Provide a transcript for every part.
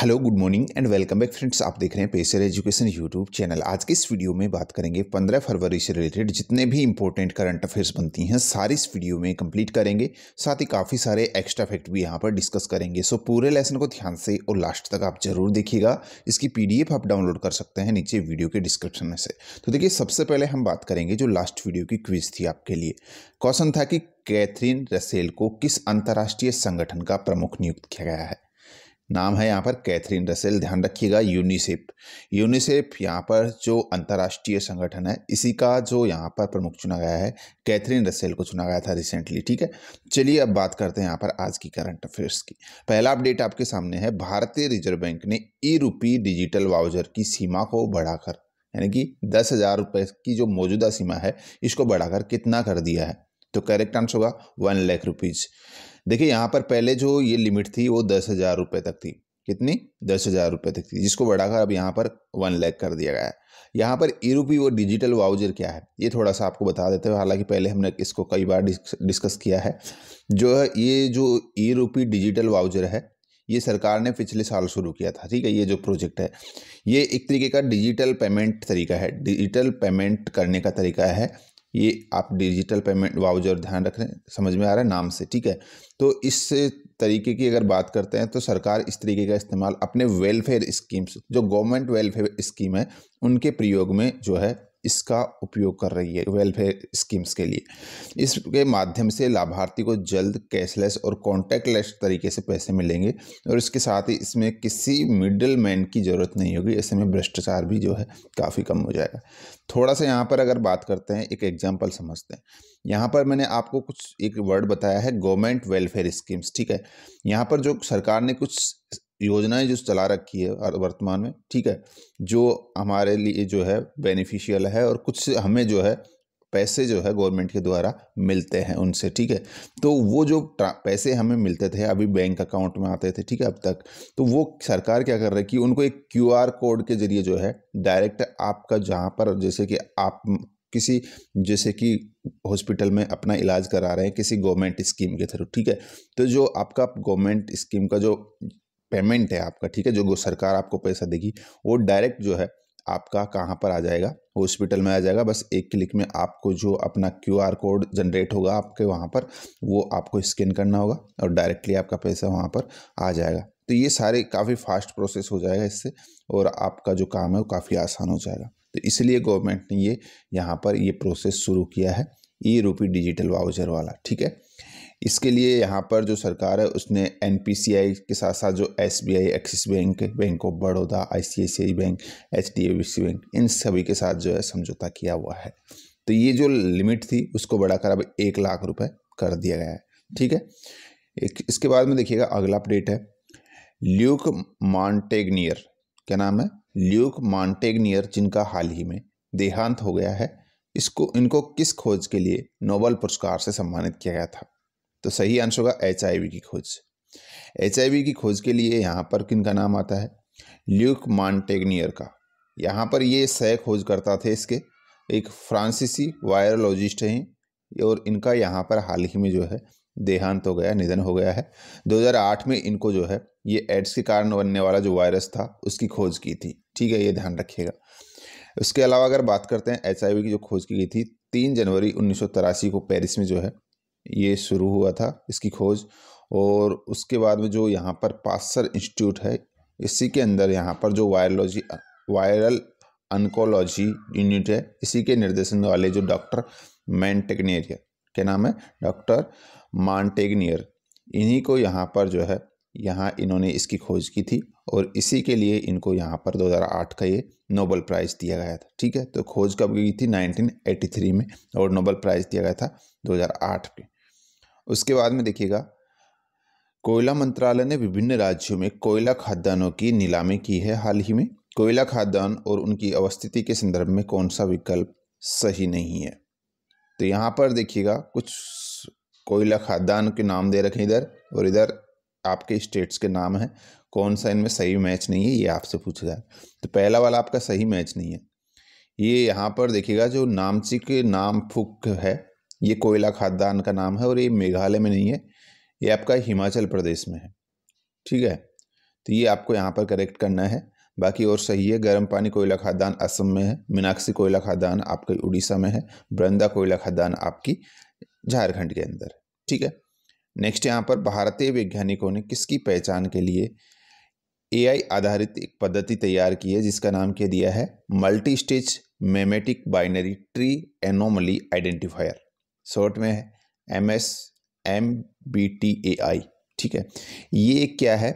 hello good morning and welcome back friends आप देख रहे हैं पेशर एजुकेशन यूट्यूब चैनल आज के इस वीडियो में बात करेंगे 15 फरवरी से रिलेटेड जितने भी इंपॉर्टेंट करंट अफेयर्स बनती हैं सारी इस वीडियो में कंप्लीट करेंगे साथ ही काफ़ी सारे एक्स्ट्रा फैक्ट भी यहाँ पर डिस्कस करेंगे सो पूरे लेसन को ध्यान से और लास्ट तक आप जरूर देखिएगा इसकी पी आप डाउनलोड कर सकते हैं नीचे वीडियो के डिस्क्रिप्शन में से तो देखिए सबसे पहले हम बात करेंगे जो लास्ट वीडियो की क्विज थी आपके लिए क्वेश्चन था कि कैथरीन रसेल को किस अंतर्राष्ट्रीय संगठन का प्रमुख नियुक्त किया गया है नाम है यहाँ पर कैथरीन रसेल ध्यान रखिएगा यूनिसेफ यूनिसेफ यहाँ पर जो अंतर्राष्ट्रीय संगठन है इसी का जो यहाँ पर प्रमुख चुना गया है कैथरीन रसेल को चुना गया था रिसेंटली ठीक है चलिए अब बात करते हैं यहाँ पर आज की करंट अफेयर्स की पहला अपडेट आपके सामने है भारतीय रिजर्व बैंक ने ई रूपी डिजिटल वाउजर की सीमा को बढ़ाकर यानी कि दस हज़ार रुपये की जो मौजूदा सीमा है इसको बढ़ाकर कितना कर दिया है तो करेक्ट आंसर होगा वन लाख रुपीज़ देखिए यहाँ पर पहले जो ये लिमिट थी वो दस हज़ार रुपये तक थी कितनी दस हज़ार रुपये तक थी जिसको बढ़ाकर अब यहाँ पर वन लैख कर दिया गया है यहाँ पर ई रूपी और डिजिटल वाउजर क्या है ये थोड़ा सा आपको बता देते हैं हालांकि पहले हमने इसको कई बार डिस्कस किया है जो है ये जो ई रूपी डिजिटल वाउजर है ये सरकार ने पिछले साल शुरू किया था ठीक है ये जो प्रोजेक्ट है ये एक तरीके का डिजिटल पेमेंट तरीका है डिजिटल पेमेंट करने का तरीका है ये आप डिजिटल पेमेंट वाउजर ध्यान रख रहे हैं समझ में आ रहा है नाम से ठीक है तो इस तरीके की अगर बात करते हैं तो सरकार इस तरीके का इस्तेमाल अपने वेलफेयर स्कीम्स जो गवर्नमेंट वेलफेयर स्कीम है उनके प्रयोग में जो है इसका उपयोग कर रही है वेलफेयर स्कीम्स के लिए इसके माध्यम से लाभार्थी को जल्द कैशलेस और कॉन्टैक्टलेस तरीके से पैसे मिलेंगे और इसके साथ ही इसमें किसी मिडल मैन की ज़रूरत नहीं होगी ऐसे में भ्रष्टाचार भी जो है काफ़ी कम हो जाएगा थोड़ा सा यहाँ पर अगर बात करते हैं एक एग्जाम्पल समझते हैं यहाँ पर मैंने आपको कुछ एक वर्ड बताया है गवर्नमेंट वेलफेयर स्कीम्स ठीक है यहाँ पर जो सरकार ने कुछ योजनाएं जो चला रखी है वर्तमान में ठीक है जो हमारे लिए जो है बेनिफिशियल है और कुछ हमें जो है पैसे जो है गवर्नमेंट के द्वारा मिलते हैं उनसे ठीक है तो वो जो पैसे हमें मिलते थे अभी बैंक अकाउंट में आते थे ठीक है अब तक तो वो सरकार क्या कर रही है कि उनको एक क्यूआर कोड के जरिए जो है डायरेक्ट आपका जहाँ पर जैसे कि आप किसी जैसे कि हॉस्पिटल में अपना इलाज करा रहे हैं किसी गवर्नमेंट स्कीम के थ्रू ठीक है तो जो आपका गवर्नमेंट स्कीम का जो पेमेंट है आपका ठीक है जो सरकार आपको पैसा देगी वो डायरेक्ट जो है आपका कहाँ पर आ जाएगा हॉस्पिटल में आ जाएगा बस एक क्लिक में आपको जो अपना क्यू आर कोड जनरेट होगा आपके वहाँ पर वो आपको स्कैन करना होगा और डायरेक्टली आपका पैसा वहाँ पर आ जाएगा तो ये सारे काफ़ी फास्ट प्रोसेस हो जाएगा इससे और आपका जो काम है वो काफ़ी आसान हो जाएगा तो इसलिए गवर्नमेंट ने ये यहाँ पर ये प्रोसेस शुरू किया है ई रूपी डिजिटल वाउचर वाला ठीक है इसके लिए यहाँ पर जो सरकार है उसने एन के साथ साथ जो S Axis Bank Bank of Baroda I Bank H Bank इन सभी के साथ जो है समझौता किया हुआ है तो ये जो लिमिट थी उसको बढ़ाकर अब एक लाख रुपए कर दिया गया है ठीक है एक इसके बाद में देखिएगा अगला अपडेट है ल्यूक मॉन्टेगनियर क्या नाम है ल्यूक मॉन्टेगनियर जिनका हाल ही में देहांत हो गया है इसको इनको किस खोज के लिए नोबल पुरस्कार से सम्मानित किया गया था तो सही आंसर होगा एच की खोज एच की खोज के लिए यहाँ पर किन का नाम आता है ल्यूक मॉन्टेग्नियर का यहाँ पर ये सह खोज करता थे इसके एक फ्रांसीसी वायरोलॉजिस्ट हैं और इनका यहाँ पर हाल ही में जो है देहांत हो गया निधन हो गया है 2008 में इनको जो है ये एड्स के कारण बनने वाला जो वायरस था उसकी खोज की थी ठीक है ये ध्यान रखिएगा उसके अलावा अगर बात करते हैं एच की जो खोज की गई थी तीन जनवरी उन्नीस को पेरिस में जो है ये शुरू हुआ था इसकी खोज और उसके बाद में जो यहाँ पर पासर इंस्टीट्यूट है इसी के अंदर यहाँ पर जो वायरलॉजी वायरल अनकोलॉजी यूनिट है इसी के निर्देशन वाले जो डॉक्टर मैंटेगनियर के नाम है डॉक्टर मांटेगनियर इन्हीं को यहाँ पर जो है यहाँ इन्होंने इसकी खोज की थी और इसी के लिए इनको यहाँ पर 2008 का ये नोबल प्राइज़ दिया गया था ठीक है तो खोज कब गई थी 1983 में और नोबल प्राइज़ दिया गया था 2008 में उसके बाद में देखिएगा कोयला मंत्रालय ने विभिन्न राज्यों में कोयला खाद्यान्नों की नीलामी की है हाल ही में कोयला खाद्यान्न और उनकी अवस्थिति के संदर्भ में कौन सा विकल्प सही नहीं है तो यहाँ पर देखिएगा कुछ कोयला खाद्यान्न के नाम दे रखे इधर और इधर आपके स्टेट्स के नाम हैं कौन सा इनमें सही मैच नहीं है ये आपसे पूछा है तो पहला वाला आपका सही मैच नहीं है ये यहाँ पर देखिएगा जो नामची के नाम फुक है ये कोयला खाद्यान्न का नाम है और ये मेघालय में नहीं है ये आपका हिमाचल प्रदेश में है ठीक है तो ये आपको यहाँ पर करेक्ट करना है बाकी और सही है गर्म पानी कोयला खाद्यान्न असम में है मीनाक्षी कोयला खाद्यान्न आपके उड़ीसा में है ब्रंदा कोयला खाद्यान्न आपकी झारखंड के अंदर ठीक है नेक्स्ट यहाँ पर भारतीय वैज्ञानिकों ने किसकी पहचान के लिए एआई आधारित एक पद्धति तैयार की है जिसका नाम क्या दिया है multi stage memetic binary tree anomaly identifier short में है M S M B T A I ठीक है ये क्या है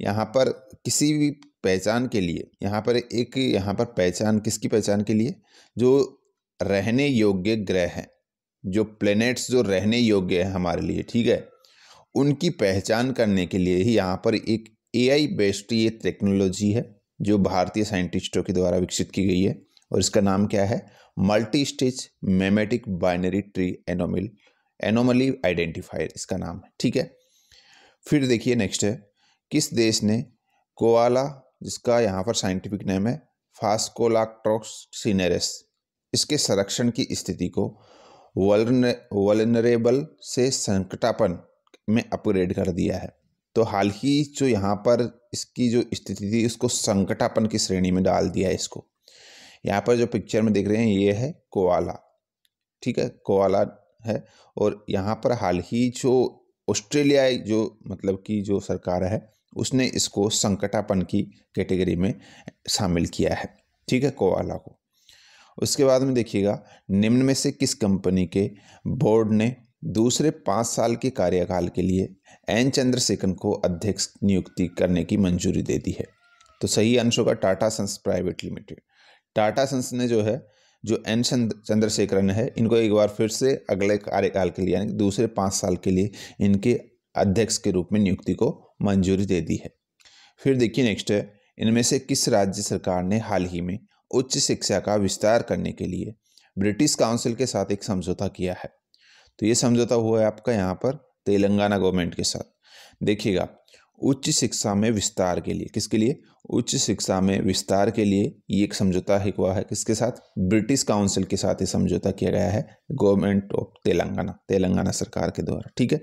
यहाँ पर किसी भी पहचान के लिए यहाँ पर एक यहाँ पर पहचान किसकी पहचान के लिए जो रहने योग्य ग्रह हैं जो प्लैनेट्स जो रहने योग्य हैं हमारे लिए ठीक है उनकी पहचान करने के लिए ही यहाँ पर एक एआई बेस्ड ये टेक्नोलॉजी है जो भारतीय साइंटिस्टों के द्वारा विकसित की गई है और इसका नाम क्या है multi stage memetic binary tree anomal anomaly identifier इसका नाम है ठीक है फिर देखिए नेक्स्ट है किस देश ने कोआला जिसका यहाँ पर साइंटिफिक नेम है सीनेरस इसके संरक्षण की स्थिति को वलनरेबल से संकटापन में अपग्रेड कर दिया है तो हाल ही जो यहाँ पर इसकी जो स्थिति थी इसको संकटापन की श्रेणी में डाल दिया है इसको यहाँ पर जो पिक्चर में देख रहे हैं ये है कोआला ठीक है कोआला है और यहाँ पर हाल ही जो ऑस्ट्रेलियाई जो मतलब कि जो सरकार है उसने इसको संकटापन की कैटेगरी में शामिल किया है ठीक है कोआला को उसके बाद में देखिएगा निम्न में से किस कंपनी के बोर्ड ने दूसरे पाँच साल के कार्यकाल के लिए एन चंद्रशेखर को अध्यक्ष नियुक्ति करने की मंजूरी दे दी है तो सही आंसर होगा Tata Sons private limited Tata Sons ने जो है जो एन चंद्रशेखरन है इनको एक बार फिर से अगले कार्यकाल के लिए यानी दूसरे पाँच साल के लिए इनके अध्यक्ष के रूप में नियुक्ति को मंजूरी दे दी है फिर देखिए नेक्स्ट है इनमें से किस राज्य सरकार ने हाल ही में उच्च शिक्षा का विस्तार करने के लिए ब्रिटिश काउंसिल के साथ एक समझौता किया है तो ये समझौता हुआ है आपका यहाँ पर तेलंगाना गवर्नमेंट के साथ देखिएगा उच्च शिक्षा में विस्तार के लिए किसके लिए उच्च शिक्षा में विस्तार के लिए ये एक समझौता हुआ है किसके साथ ब्रिटिश काउंसिल के साथ ये समझौता किया गया है गवर्नमेंट ऑफ तेलंगाना तेलंगाना सरकार के द्वारा ठीक है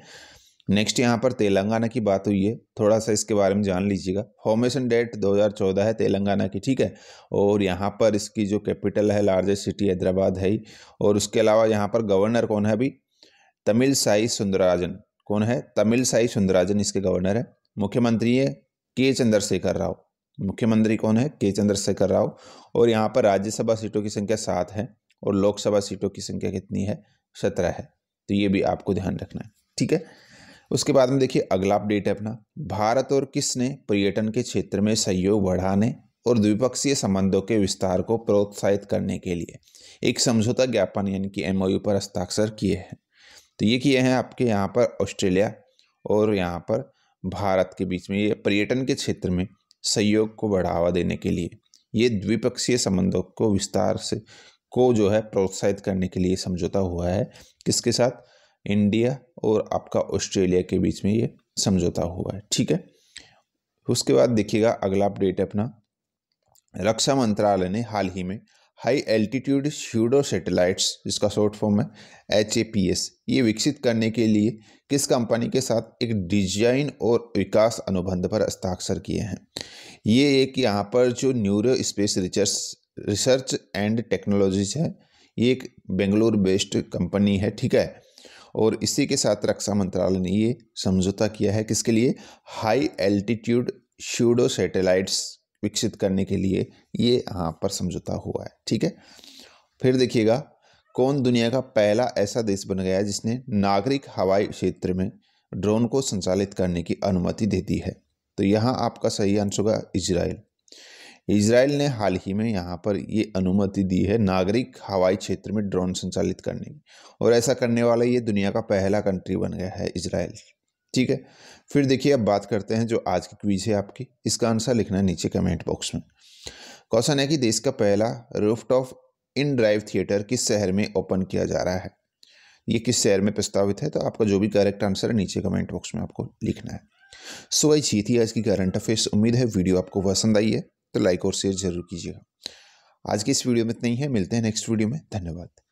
नेक्स्ट यहाँ पर तेलंगाना की बात हुई है थोड़ा सा इसके बारे में जान लीजिएगा फॉर्मेशन डेट 2014 है तेलंगाना की ठीक है और यहाँ पर इसकी जो कैपिटल है लार्जेस्ट सिटी हैदराबाद है और उसके अलावा यहाँ पर गवर्नर कौन है अभी तमिल साई सुंदराजन कौन है तमिल साई सुंदराजन इसके गवर्नर है मुख्यमंत्री है के चंद्रशेखर राव मुख्यमंत्री कौन है के चंद्रशेखर राव और यहाँ पर राज्यसभा सीटों की संख्या सात है और लोकसभा सीटों की संख्या कितनी है सत्रह है तो ये भी आपको ध्यान रखना है ठीक है उसके बाद में देखिए अगला अपडेट है अपना भारत और किसने पर्यटन के क्षेत्र में सहयोग बढ़ाने और द्विपक्षीय संबंधों के विस्तार को प्रोत्साहित करने के लिए एक समझौता ज्ञापन यानी कि एमओयू पर हस्ताक्षर किए हैं तो ये किए हैं आपके यहाँ पर ऑस्ट्रेलिया और यहाँ पर भारत के बीच में ये पर्यटन के क्षेत्र में सहयोग को बढ़ावा देने के लिए ये द्विपक्षीय संबंधों को विस्तार से को जो है प्रोत्साहित करने के लिए समझौता हुआ है किसके साथ इंडिया और आपका ऑस्ट्रेलिया के बीच में ये समझौता हुआ है ठीक है उसके बाद देखिएगा अगला अपडेट है अपना रक्षा मंत्रालय ने हाल ही में हाई एल्टीट्यूड श्यूडो सेटेलाइट्स जिसका शॉर्ट फॉर्म है एच ए पी एस ये विकसित करने के लिए किस कंपनी के साथ एक डिजाइन और विकास अनुबंध पर हस्ताक्षर किए हैं ये एक यहाँ पर जो neuro space research research and technologies है ये एक बेंगलोर बेस्ड कंपनी है ठीक है और इसी के साथ रक्षा मंत्रालय ने ये समझौता किया है किसके लिए हाई एल्टीट्यूड श्यूडो सैटेलाइट्स विकसित करने के लिए ये यहाँ पर समझौता हुआ है ठीक है फिर देखिएगा कौन दुनिया का पहला ऐसा देश बन गया जिसने नागरिक हवाई क्षेत्र में ड्रोन को संचालित करने की अनुमति दे दी है तो यहाँ आपका सही आंसर होगा इजराइल इसराइल ने हाल ही में यहाँ पर ये अनुमति दी है नागरिक हवाई क्षेत्र में ड्रोन संचालित करने की और ऐसा करने वाला ये दुनिया का पहला कंट्री बन गया है इसराइल ठीक है फिर देखिए अब बात करते हैं जो आज की क्वीज है आपकी इसका आंसर लिखना है नीचे कमेंट बॉक्स में क्वेश्चन है कि देश का पहला रूफटॉप इन ड्राइव थिएटर किस शहर में ओपन किया जा रहा है ये किस शहर में प्रस्तावित है तो आपका जो भी करेक्ट आंसर है नीचे कमेंट बॉक्स में आपको लिखना है सो आई चीज थी आज की करंट अफेयर्स उम्मीद है वीडियो आपको पसंद आई है तो लाइक और शेयर जरूर कीजिएगा आज की इस वीडियो में इतना ही है मिलते हैं नेक्स्ट वीडियो में धन्यवाद